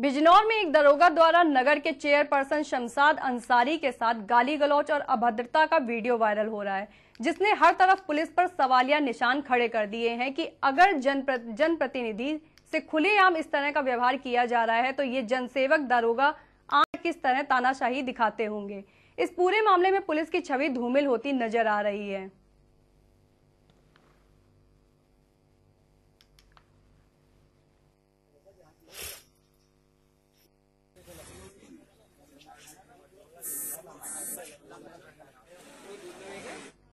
बिजनौर में एक दरोगा द्वारा नगर के चेयरपर्सन शमसाद अंसारी के साथ गाली गलौच और अभद्रता का वीडियो वायरल हो रहा है जिसने हर तरफ पुलिस पर सवालिया निशान खड़े कर दिए हैं कि अगर जनप्रतिनिधि से खुलेआम इस तरह का व्यवहार किया जा रहा है तो ये जनसेवक दरोगा आज किस तरह तानाशाही दिखाते होंगे इस पूरे मामले में पुलिस की छवि धूमिल होती नजर आ रही है